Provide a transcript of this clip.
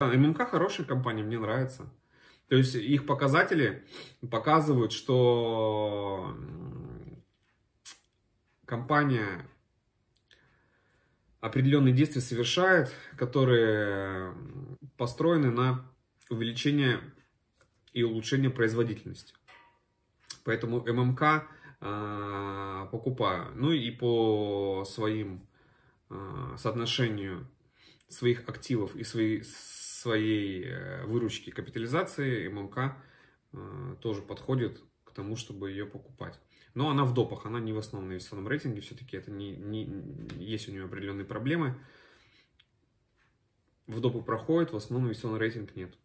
А, ММК хорошая компания, мне нравится. То есть их показатели показывают, что компания определенные действия совершает, которые построены на увеличение и улучшение производительности. Поэтому ММК э, покупаю. Ну и по своим э, соотношению своих активов и своей своей э, выручки капитализации ММК э, тоже подходит к тому, чтобы ее покупать. Но она в допах, она не в основном инвестиционном рейтинге, все-таки это не, не, есть у нее определенные проблемы. В допы проходит, в основном инвестиционный рейтинг нет.